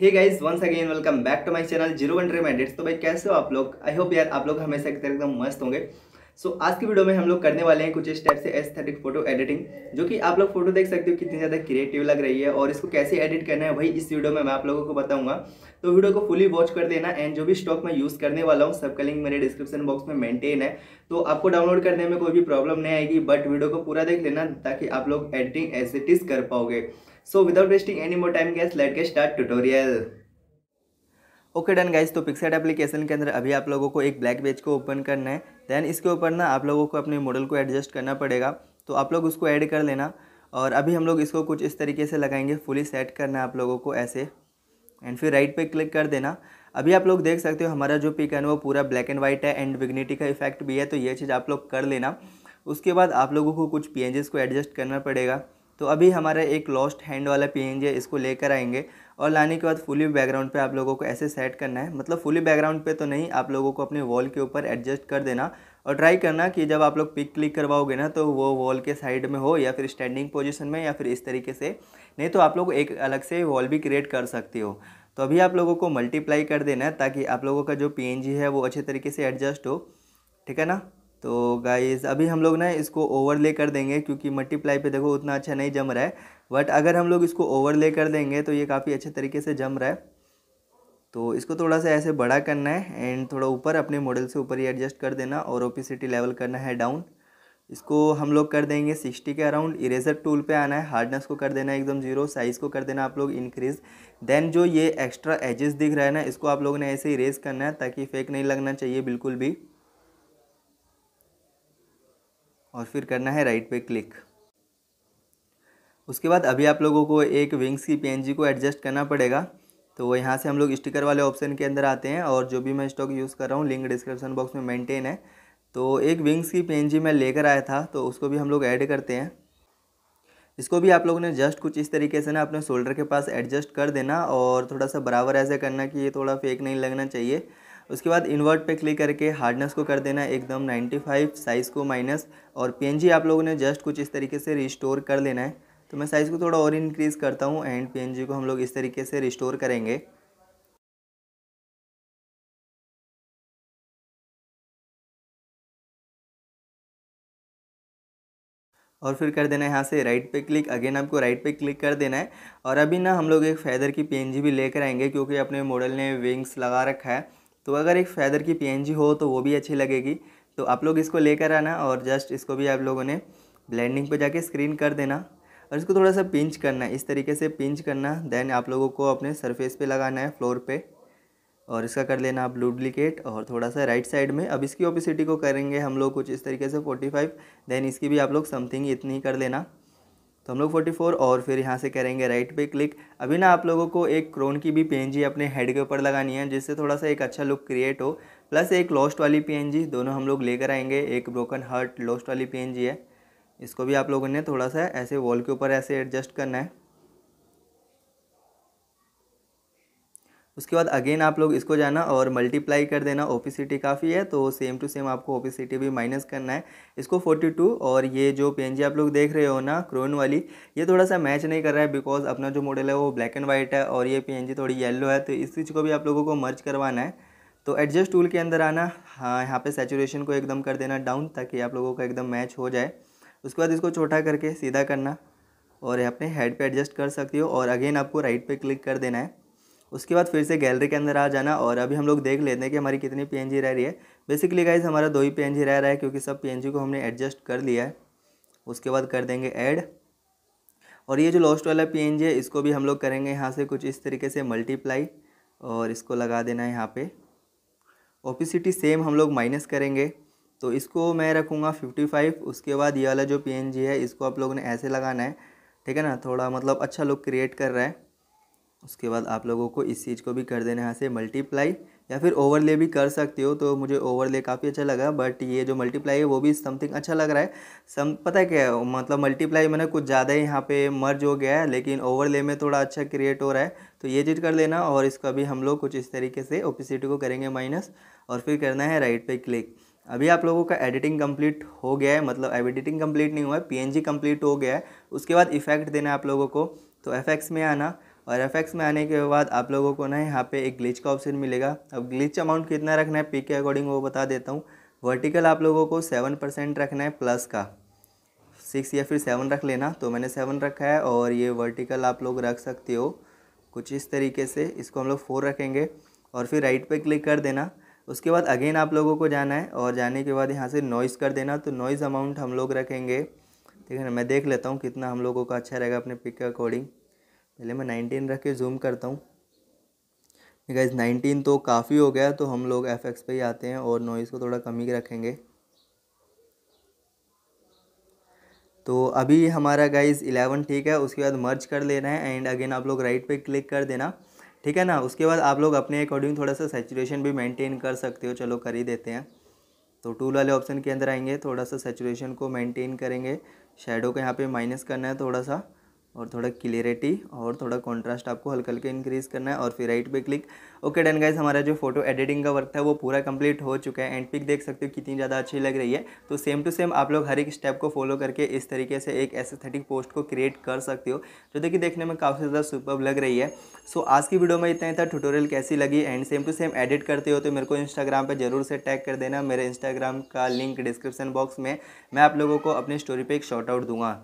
hey guys once again welcome back to my channel zero one dream minded तो भाई कैसे हो आप लोग आई होप यार आप लोग हमेशा की तरह एकदम मस्त होंगे सो so, आज की वीडियो में हम लोग करने वाले हैं कुछ इस टाइप से एस्थेटिक फोटो एडिटिंग जो कि आप लोग फोटो देख सकते हो कितनी ज़्यादा क्रिएटिव लग रही है और इसको कैसे एडिट करना है वही इस वीडियो में मैं आप लोगों को बताऊंगा तो वीडियो को फुली वॉच कर देना एंड जो भी स्टॉक मैं यूज़ करने वाला हूँ सबका लिंक मेरे डिस्क्रिप्शन बॉक्स में मेंटेन है तो आपको डाउनलोड करने में कोई भी प्रॉब्लम नहीं आएगी बट वीडियो को पूरा देख लेना ताकि आप लोग एडिटिंग एज इट इज़ कर पाओगे so without wasting any more time guys let के start tutorial okay done guys तो पिक्सेट एप्लीकेशन के अंदर अभी आप लोगों को एक ब्लैक पेज को ओपन करना है देन इसके ऊपर ना आप लोगों को अपने मॉडल को एडजस्ट करना पड़ेगा तो आप लोग उसको ऐड कर लेना और अभी हम लोग इसको कुछ इस तरीके से लगाएंगे फुली सेट करना आप लोगों को ऐसे एंड फिर राइट पे क्लिक कर देना अभी आप लोग देख सकते हो हमारा जो पिक है वो पूरा ब्लैक एंड वाइट है एंड विग्निटी का इफेक्ट भी है तो ये चीज़ आप लोग कर लेना उसके बाद आप लोगों को कुछ पी को एडजस्ट करना पड़ेगा तो अभी हमारा एक लॉस्ट हैंड वाला पी है इसको लेकर आएंगे और लाने के बाद फुली बैकग्राउंड पे आप लोगों को ऐसे सेट करना है मतलब फुली बैकग्राउंड पे तो नहीं आप लोगों को अपने वॉल के ऊपर एडजस्ट कर देना और ट्राई करना कि जब आप लोग पिक क्लिक करवाओगे ना तो वो वॉल के साइड में हो या फिर स्टैंडिंग पोजिशन में या फिर इस तरीके से नहीं तो आप लोग एक अलग से वॉल भी क्रिएट कर सकते हो तो अभी आप लोगों को मल्टीप्लाई कर देना है ताकि आप लोगों का जो पी है वो अच्छे तरीके से एडजस्ट हो ठीक है ना तो गाइस अभी हम लोग ना इसको ओवरले कर देंगे क्योंकि मल्टीप्लाई पे देखो उतना अच्छा नहीं जम रहा है बट अगर हम लोग इसको ओवरले कर देंगे तो ये काफ़ी अच्छे तरीके से जम रहा है तो इसको थोड़ा सा ऐसे बड़ा करना है एंड थोड़ा ऊपर अपने मॉडल से ऊपर ही एडजस्ट कर देना और ओपिसिटी लेवल करना है डाउन इसको हम लोग कर देंगे सिक्सटी के अराउंड इरेजर टूल पे आना है हार्डनेस को कर देना एकदम जीरो साइज़ को कर देना आप लोग इंक्रीज़ देन जो ये एक्स्ट्रा एजेस दिख रहा है ना इसको आप लोगों ने ऐसे इरेज करना है ताकि फेक नहीं लगना चाहिए बिल्कुल भी और फिर करना है राइट पे क्लिक उसके बाद अभी आप लोगों को एक विंग्स की पीएनजी को एडजस्ट करना पड़ेगा तो यहाँ से हम लोग स्टिकर वाले ऑप्शन के अंदर आते हैं और जो भी मैं स्टॉक यूज़ कर रहा हूँ लिंक डिस्क्रिप्शन बॉक्स में मेंटेन है तो एक विंग्स की पी मैं लेकर आया था तो उसको भी हम लोग ऐड करते हैं इसको भी आप लोगों ने जस्ट कुछ इस तरीके से ना अपने शोल्डर के पास एडजस्ट कर देना और थोड़ा सा बराबर ऐसे करना कि ये थोड़ा फेक नहीं लगना चाहिए उसके बाद इन्वर्ट पे क्लिक करके हार्डनेस को कर देना एकदम 95 साइज़ को माइनस और पी आप लोगों ने जस्ट कुछ इस तरीके से रिस्टोर कर लेना है तो मैं साइज़ को थोड़ा और इनक्रीज़ करता हूँ एंड पी को हम लोग इस तरीके से रिस्टोर करेंगे और फिर कर देना है यहाँ से राइट पे क्लिक अगेन आपको राइट पे क्लिक कर देना है और अभी ना हम लोग एक फैदर की पी भी लेकर आएंगे क्योंकि अपने मॉडल ने विंग्स लगा रखा है तो अगर एक फैदर की पी हो तो वो भी अच्छी लगेगी तो आप लोग इसको लेकर आना और जस्ट इसको भी आप लोगों ने ब्लेंडिंग पे जाके स्क्रीन कर देना और इसको थोड़ा सा पिंच करना इस तरीके से पिंच करना देन आप लोगों को अपने सरफेस पे लगाना है फ्लोर पे और इसका कर लेना आप डुप्लीकेट और थोड़ा सा राइट साइड में अब इसकी ओपिसिटी को करेंगे हम लोग कुछ इस तरीके से 45 देन इसकी भी आप लोग समथिंग इतनी कर लेना तो हम लोग 44 और फिर यहाँ से करेंगे राइट पे क्लिक अभी ना आप लोगों को एक क्रोन की भी पी अपने हेड के ऊपर लगानी है जिससे थोड़ा सा एक अच्छा लुक क्रिएट हो प्लस एक लॉस्ट वाली पी दोनों हम लोग लेकर आएंगे एक ब्रोकन हार्ट लॉस्ट वाली पी है इसको भी आप लोगों ने थोड़ा सा ऐसे वॉल के ऊपर ऐसे एडजस्ट करना है उसके बाद अगेन आप लोग इसको जाना और मल्टीप्लाई कर देना ओपीसीटी काफ़ी है तो सेम टू सेम आपको ओपीसीटी भी माइनस करना है इसको 42 और ये जो पी आप लोग देख रहे हो ना क्रोन वाली ये थोड़ा सा मैच नहीं कर रहा है बिकॉज अपना जो मॉडल है वो ब्लैक एंड वाइट है और ये पी थोड़ी येलो है तो इस चीज़ को भी आप लोगों को मर्ज करवाना है तो एडजस्ट टूल के अंदर आना हाँ यहाँ पर सेचुरेशन को एकदम कर देना डाउन ताकि आप लोगों का एकदम मैच हो जाए उसके बाद इसको छोटा करके सीधा करना और अपने हेड पे एडजस्ट कर सकती हो और अगेन आपको राइट पे क्लिक कर देना है उसके बाद फिर से गैलरी के अंदर आ जाना और अभी हम लोग देख लेते हैं कि हमारी कितनी पी रह रही है बेसिकली गाइज हमारा दो ही पी रह रहा है क्योंकि सब पी को हमने एडजस्ट कर लिया है उसके बाद कर देंगे ऐड और ये जो लॉस्ट वाला पी है इसको भी हम लोग करेंगे यहाँ से कुछ इस तरीके से मल्टीप्लाई और इसको लगा देना है यहाँ पे ओपिसिटी सेम हम लोग माइनस करेंगे तो इसको मैं रखूँगा फिफ्टी फाइव उसके बाद ये वाला जो पी है इसको आप लोगों ने ऐसे लगाना है ठीक है ना थोड़ा मतलब अच्छा लुक क्रिएट कर रहा है उसके बाद आप लोगों को इस चीज़ को भी कर देना है यहाँ से मल्टीप्लाई या फिर ओवरले भी कर सकते हो तो मुझे ओवरले काफ़ी अच्छा लगा बट ये जो मल्टीप्लाई है वो भी समथिंग अच्छा लग रहा है सम पता है क्या है मतलब मल्टीप्लाई मैंने कुछ ज़्यादा ही यहाँ पे मर्ज हो गया है लेकिन ओवरले में थोड़ा अच्छा क्रिएट हो रहा है तो ये चीज़ कर लेना और इसका भी हम लोग कुछ इस तरीके से ओपिसिटी को करेंगे माइनस और फिर करना है राइट पे क्लिक अभी आप लोगों का एडिटिंग कम्प्लीट हो गया है मतलब एडिटिंग कम्प्लीट नहीं हुआ है पी कंप्लीट हो गया है उसके बाद इफेक्ट देना है आप लोगों को तो एफेक्ट्स में आना और एफ में आने के बाद आप लोगों को ना यहाँ पे एक ग्लिच का ऑप्शन मिलेगा अब ग्लिच अमाउंट कितना रखना है पी के अकॉर्डिंग वो बता देता हूँ वर्टिकल आप लोगों को सेवन परसेंट रखना है प्लस का सिक्स या फिर सेवन रख लेना तो मैंने सेवन रखा है और ये वर्टिकल आप लोग रख सकते हो कुछ इस तरीके से इसको हम लोग फोर रखेंगे और फिर राइट पर क्लिक कर देना उसके बाद अगेन आप लोगों को जाना है और जाने के बाद यहाँ से नॉइज़ कर देना तो नॉइज़ अमाउंट हम लोग रखेंगे ठीक है ना मैं देख लेता हूँ कितना हम लोगों का अच्छा रहेगा अपने पिक के अकॉर्डिंग पहले मैं नाइनटीन रख के जूम करता हूँ गाइज नाइनटीन तो काफ़ी हो गया तो हम लोग एफ एक्स पे ही आते हैं और नॉइज़ को थोड़ा कम ही रखेंगे तो अभी हमारा गाइज इलेवन ठीक है उसके बाद मर्ज कर लेना है एंड अगेन आप लोग राइट पे क्लिक कर देना ठीक है ना उसके बाद आप लोग अपने अकॉर्डिंग थोड़ा सा सेचुरेशन भी मेंटेन कर सकते हो चलो कर ही देते हैं तो टूल वाले ऑप्शन के अंदर आएंगे थोड़ा सा सेचुरेशन को मेंटेन करेंगे शेडो को यहाँ पे माइनस करना है थोड़ा सा और थोड़ा क्लियरिटी और थोड़ा कॉन्ट्रास्ट आपको हल्का हल्के इंक्रीज़ करना है और फिर राइट पे क्लिक ओके डन गाइज हमारा जो फोटो एडिटिंग का वर्क था वो पूरा कंप्लीट हो चुका है एंड पिक देख सकते हो कितनी ज़्यादा अच्छी लग रही है तो सेम टू सेम आप लोग हर एक स्टेप को फॉलो करके इस तरीके से एक एसेथेटिक पोस्ट को क्रिएट कर सकते हो जो देखिए देखने में काफ़ी ज़्यादा सुपर लग रही है सो so, आज की वीडियो में इतना ही था टूटोरियल कैसी लगी and same to same edit करते हो तो मेरे को इंस्टाग्राम पर जरूर से टैग कर देना मेरे इंस्टाग्राम का लिंक डिस्क्रिप्शन बॉक्स में मैं आप लोगों को अपनी स्टोरी पर एक शॉर्ट आउट दूंगा